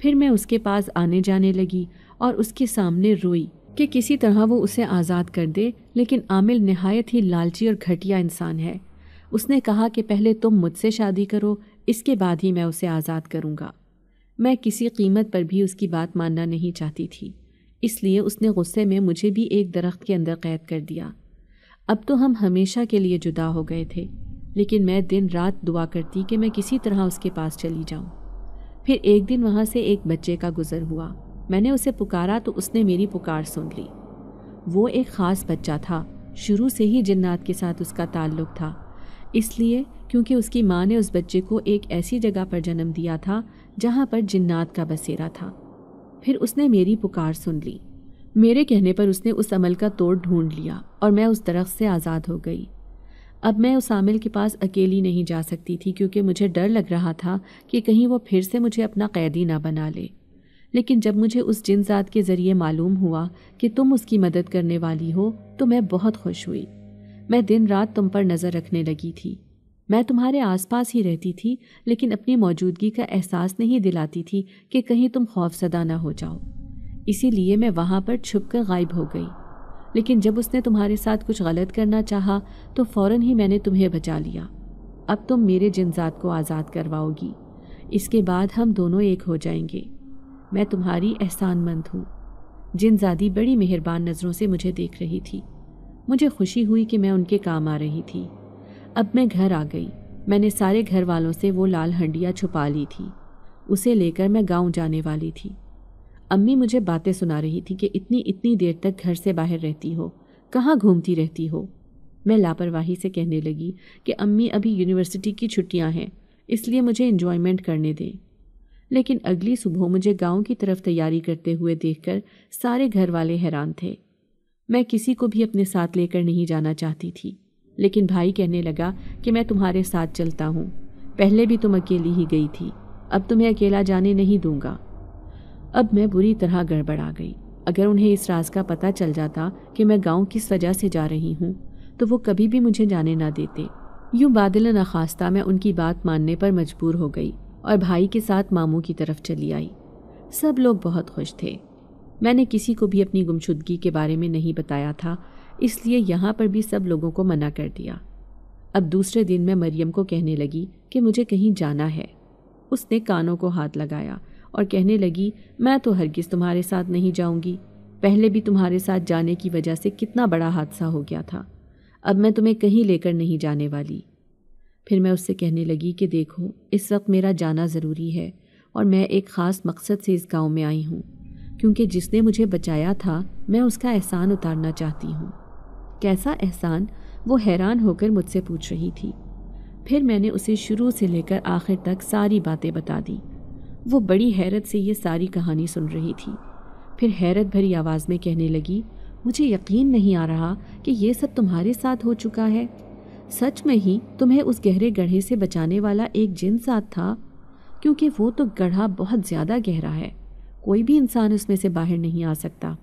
फिर मैं उसके पास आने जाने लगी और उसके सामने रोई कि किसी तरह वो उसे आज़ाद कर दे लेकिन आमिल नहायत ही लालची और घटिया इंसान है उसने कहा कि पहले तुम मुझसे शादी करो इसके बाद ही मैं उसे आज़ाद करूँगा मैं किसी कीमत पर भी उसकी बात मानना नहीं चाहती थी इसलिए उसने गुस्से में मुझे भी एक दरख्त के अंदर कैद कर दिया अब तो हम हमेशा के लिए जुदा हो गए थे लेकिन मैं दिन रात दुआ करती कि मैं किसी तरह उसके पास चली जाऊं। फिर एक दिन वहाँ से एक बच्चे का गुज़र हुआ मैंने उसे पुकारा तो उसने मेरी पुकार सुन ली वो एक ख़ास बच्चा था शुरू से ही जन्नात के साथ उसका ताल्लुक था इसलिए क्योंकि उसकी माँ ने उस बच्चे को एक ऐसी जगह पर जन्म दिया था जहाँ पर जिन्नात का बसेरा था फिर उसने मेरी पुकार सुन ली मेरे कहने पर उसने उस अमल का तोड़ ढूंढ लिया और मैं उस दरख्त से आज़ाद हो गई अब मैं उस आमिल के पास अकेली नहीं जा सकती थी क्योंकि मुझे डर लग रहा था कि कहीं वो फिर से मुझे अपना कैदी ना बना ले लेकिन जब मुझे उस जिन जात के ज़रिए मालूम हुआ कि तुम उसकी मदद करने वाली हो तो मैं बहुत खुश हुई मैं दिन रात तुम पर नज़र रखने लगी थी मैं तुम्हारे आसपास ही रहती थी लेकिन अपनी मौजूदगी का एहसास नहीं दिलाती थी कि कहीं तुम खौफजदा ना हो जाओ इसीलिए मैं वहाँ पर छुप कर गायब हो गई लेकिन जब उसने तुम्हारे साथ कुछ गलत करना चाहा तो फ़ौर ही मैंने तुम्हें बचा लिया अब तुम मेरे जिनजात को आज़ाद करवाओगी इसके बाद हम दोनों एक हो जाएंगे मैं तुम्हारी एहसानमंद हूँ जिनजादी बड़ी मेहरबान नज़रों से मुझे देख रही थी मुझे खुशी हुई कि मैं उनके काम आ रही थी अब मैं घर आ गई मैंने सारे घर वालों से वो लाल हंडिया छुपा ली थी उसे लेकर मैं गांव जाने वाली थी अम्मी मुझे बातें सुना रही थी कि इतनी इतनी देर तक घर से बाहर रहती हो कहाँ घूमती रहती हो मैं लापरवाही से कहने लगी कि अम्मी अभी यूनिवर्सिटी की छुट्टियाँ हैं इसलिए मुझे इन्जॉयमेंट करने दें लेकिन अगली सुबह मुझे गांव की तरफ तैयारी करते हुए देखकर सारे घर वाले हैरान थे मैं किसी को भी अपने साथ लेकर नहीं जाना चाहती थी लेकिन भाई कहने लगा कि मैं तुम्हारे साथ चलता हूँ पहले भी तुम अकेली ही गई थी अब तुम्हें अकेला जाने नहीं दूंगा अब मैं बुरी तरह गड़बड़ा गई अगर उन्हें इस राज का पता चल जाता कि मैं गांव की सजा से जा रही हूँ तो वो कभी भी मुझे जाने ना देते यूं बादल नखास्ता मैं उनकी बात मानने पर मजबूर हो गई और भाई के साथ मामू की तरफ चली आई सब लोग बहुत खुश थे मैंने किसी को भी अपनी गुमशुदगी के बारे में नहीं बताया था इसलिए यहाँ पर भी सब लोगों को मना कर दिया अब दूसरे दिन मैं मरियम को कहने लगी कि मुझे कहीं जाना है उसने कानों को हाथ लगाया और कहने लगी मैं तो हरगिज़ तुम्हारे साथ नहीं जाऊंगी पहले भी तुम्हारे साथ जाने की वजह से कितना बड़ा हादसा हो गया था अब मैं तुम्हें कहीं लेकर नहीं जाने वाली फिर मैं उससे कहने लगी कि देखो इस वक्त मेरा जाना ज़रूरी है और मैं एक ख़ास मकसद से इस गांव में आई हूँ क्योंकि जिसने मुझे बचाया था मैं उसका एहसान उतारना चाहती हूँ कैसा एहसान वो हैरान होकर मुझसे पूछ रही थी फिर मैंने उसे शुरू से लेकर आखिर तक सारी बातें बता दी वो बड़ी हैरत से ये सारी कहानी सुन रही थी फिर हैरत भरी आवाज़ में कहने लगी मुझे यकीन नहीं आ रहा कि ये सब तुम्हारे साथ हो चुका है सच में ही तुम्हें उस गहरे गढ़े से बचाने वाला एक जिन साथ था क्योंकि वो तो गढ़ा बहुत ज़्यादा गहरा है कोई भी इंसान उसमें से बाहर नहीं आ सकता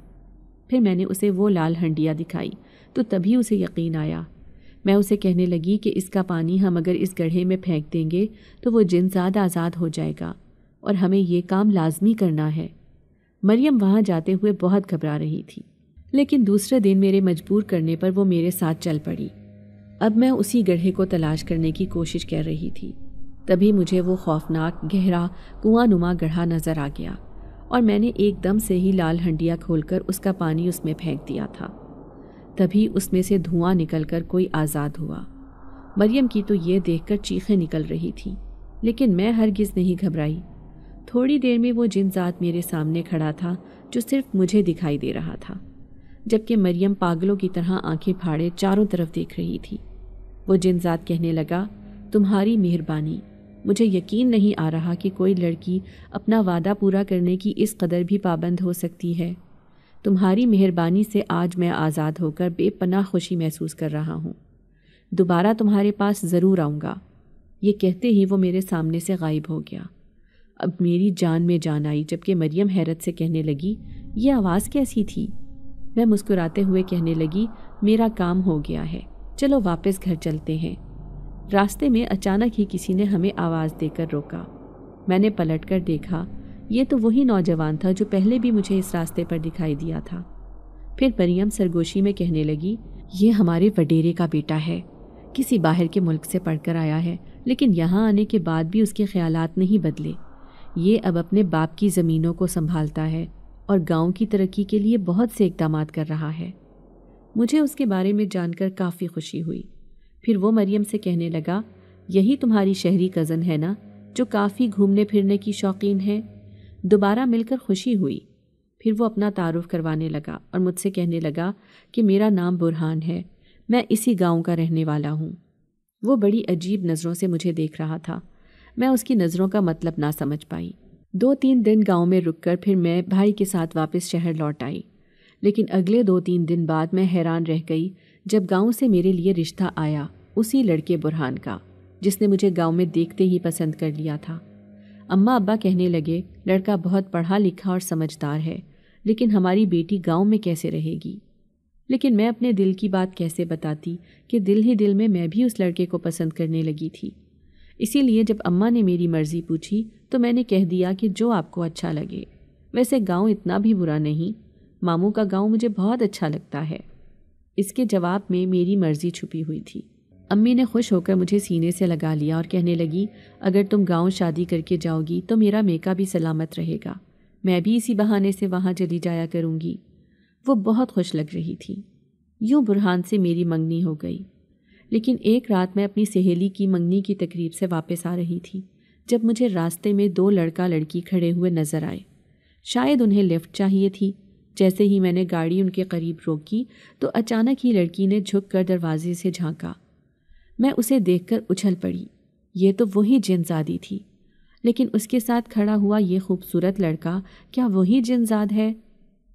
फिर मैंने उसे वो लाल हंडिया दिखाई तो तभी उसे यकीन आया मैं उसे कहने लगी कि इसका पानी हम अगर इस गढ़े में फेंक देंगे तो वो जिनसाद आज़ाद हो जाएगा और हमें ये काम लाजमी करना है मरियम वहाँ जाते हुए बहुत घबरा रही थी लेकिन दूसरे दिन मेरे मजबूर करने पर वो मेरे साथ चल पड़ी अब मैं उसी गढ़े को तलाश करने की कोशिश कर रही थी तभी मुझे वो खौफनाक गहरा कुआं नुमा गढ़ा नज़र आ गया और मैंने एकदम से ही लाल हंडिया खोलकर उसका पानी उसमें फेंक दिया था तभी उसमें से धुआं निकलकर कोई आज़ाद हुआ मरियम की तो ये देखकर चीखें निकल रही थीं लेकिन मैं हरगिज़ नहीं घबराई थोड़ी देर में वो जिनजात मेरे सामने खड़ा था जो सिर्फ मुझे दिखाई दे रहा था जबकि मरियम पागलों की तरह आंखें फाड़े चारों तरफ देख रही थी वो जिनजात कहने लगा तुम्हारी मेहरबानी मुझे यकीन नहीं आ रहा कि कोई लड़की अपना वादा पूरा करने की इस कदर भी पाबंद हो सकती है तुम्हारी मेहरबानी से आज मैं आज़ाद होकर बेपनाह खुशी महसूस कर रहा हूँ दोबारा तुम्हारे पास ज़रूर आऊँगा ये कहते ही वो मेरे सामने से गायब हो गया अब मेरी जान में जान आई जबकि मरियम हैरत से कहने लगी ये आवाज़ कैसी थी मैं मुस्कुराते हुए कहने लगी मेरा काम हो गया है चलो वापस घर चलते हैं रास्ते में अचानक ही किसी ने हमें आवाज़ देकर रोका मैंने पलट कर देखा ये तो वही नौजवान था जो पहले भी मुझे इस रास्ते पर दिखाई दिया था फिर मरियम सरगोशी में कहने लगी ये हमारे वडेरे का बेटा है किसी बाहर के मुल्क से पढ़कर आया है लेकिन यहाँ आने के बाद भी उसके ख्याल नहीं बदले ये अब अपने बाप की ज़मीनों को संभालता है और गांव की तरक्की के लिए बहुत से इकदाम कर रहा है मुझे उसके बारे में जानकर काफ़ी खुशी हुई फिर वो मरियम से कहने लगा यही तुम्हारी शहरी कज़न है ना जो काफ़ी घूमने फिरने की शौकीन है दोबारा मिलकर खुशी हुई फिर वो अपना तारुफ करवाने लगा और मुझसे कहने लगा कि मेरा नाम बुरहान है मैं इसी गांव का रहने वाला हूँ वो बड़ी अजीब नज़रों से मुझे देख रहा था मैं उसकी नज़रों का मतलब ना समझ पाई दो तीन दिन गांव में रुककर फिर मैं भाई के साथ वापस शहर लौट आई लेकिन अगले दो तीन दिन बाद मैं हैरान रह गई जब गांव से मेरे लिए रिश्ता आया उसी लड़के बुरहान का जिसने मुझे गांव में देखते ही पसंद कर लिया था अम्मा अब्बा कहने लगे लड़का बहुत पढ़ा लिखा और समझदार है लेकिन हमारी बेटी गांव में कैसे रहेगी लेकिन मैं अपने दिल की बात कैसे बताती कि दिल ही दिल में मैं भी उस लड़के को पसंद करने लगी थी इसीलिए जब अम्मा ने मेरी मर्ज़ी पूछी तो मैंने कह दिया कि जो आपको अच्छा लगे वैसे गांव इतना भी बुरा नहीं मामू का गांव मुझे बहुत अच्छा लगता है इसके जवाब में मेरी मर्ज़ी छुपी हुई थी अम्मी ने खुश होकर मुझे सीने से लगा लिया और कहने लगी अगर तुम गांव शादी करके जाओगी तो मेरा मेका भी सलामत रहेगा मैं भी इसी बहाने से वहाँ चली जाया करूँगी वो बहुत खुश लग रही थी यूँ बुरहान से मेरी मंगनी हो गई लेकिन एक रात मैं अपनी सहेली की मंगनी की तकरीब से वापस आ रही थी जब मुझे रास्ते में दो लड़का लड़की खड़े हुए नज़र आए शायद उन्हें लिफ्ट चाहिए थी जैसे ही मैंने गाड़ी उनके करीब रोकी तो अचानक ही लड़की ने झुक कर दरवाजे से झांका मैं उसे देखकर उछल पड़ी ये तो वही जिनजादी थी लेकिन उसके साथ खड़ा हुआ ये खूबसूरत लड़का क्या वही जिनजाद है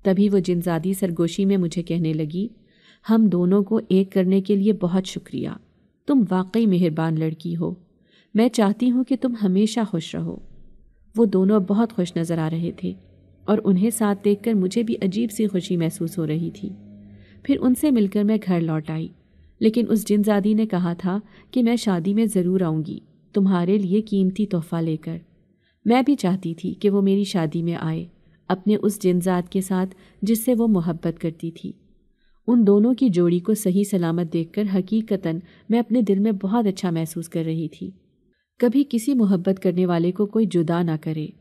तभी वो जिनजादी सरगोशी में मुझे कहने लगी हम दोनों को एक करने के लिए बहुत शुक्रिया तुम वाकई मेहरबान लड़की हो मैं चाहती हूँ कि तुम हमेशा खुश रहो वो दोनों बहुत खुश नज़र आ रहे थे और उन्हें साथ देखकर मुझे भी अजीब सी खुशी महसूस हो रही थी फिर उनसे मिलकर मैं घर लौट आई लेकिन उस जिनजादी ने कहा था कि मैं शादी में ज़रूर आऊँगी तुम्हारे लिए कीमती तोहफ़ा लेकर मैं भी चाहती थी कि वो मेरी शादी में आए अपने उस जिनजात के साथ जिससे वो मोहब्बत करती थी उन दोनों की जोड़ी को सही सलामत देखकर हकीकतन मैं अपने दिल में बहुत अच्छा महसूस कर रही थी कभी किसी मोहब्बत करने वाले को कोई जुदा ना करे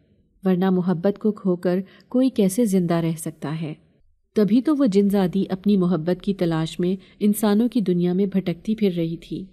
वरना मोहब्बत को खोकर कोई कैसे ज़िंदा रह सकता है तभी तो वह जिनजादी अपनी मोहब्बत की तलाश में इंसानों की दुनिया में भटकती फिर रही थी